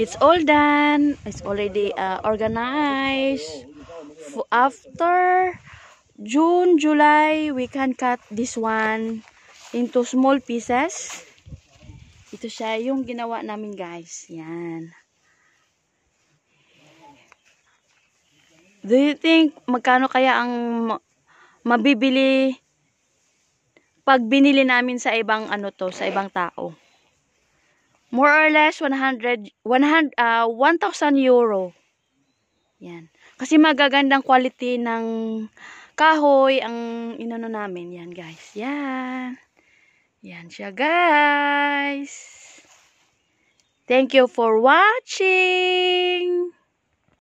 It's all done. It's already uh, organized. After June, July, we can cut this one into small pieces. Ito siya yung ginawa namin guys. Yan. Do you think magkano kaya ang mabibili pag binili namin sa ibang ano to, sa ibang tao? More or less 100 100 uh, 1,000 euro. Yan. Kasi magagandang quality ng kahoy ang inano namin. Yan guys. Yan. Yan siya guys. Thank you for watching.